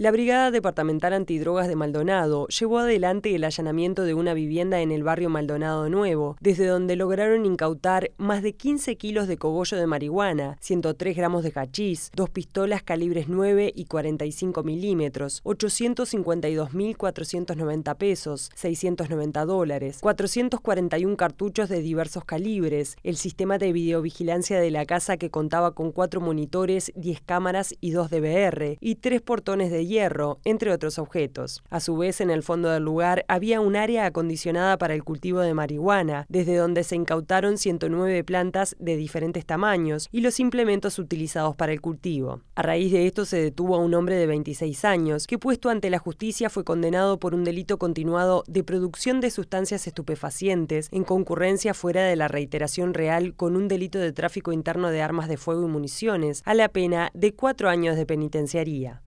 La Brigada Departamental Antidrogas de Maldonado llevó adelante el allanamiento de una vivienda en el barrio Maldonado Nuevo, desde donde lograron incautar más de 15 kilos de cogollo de marihuana, 103 gramos de cachis, dos pistolas calibres 9 y 45 milímetros, 852.490 pesos, 690 dólares, 441 cartuchos de diversos calibres, el sistema de videovigilancia de la casa que contaba con cuatro monitores, 10 cámaras y dos DVR, y tres portones de hierro, entre otros objetos. A su vez, en el fondo del lugar había un área acondicionada para el cultivo de marihuana, desde donde se incautaron 109 plantas de diferentes tamaños y los implementos utilizados para el cultivo. A raíz de esto se detuvo a un hombre de 26 años, que puesto ante la justicia fue condenado por un delito continuado de producción de sustancias estupefacientes en concurrencia fuera de la reiteración real con un delito de tráfico interno de armas de fuego y municiones, a la pena de cuatro años de penitenciaría.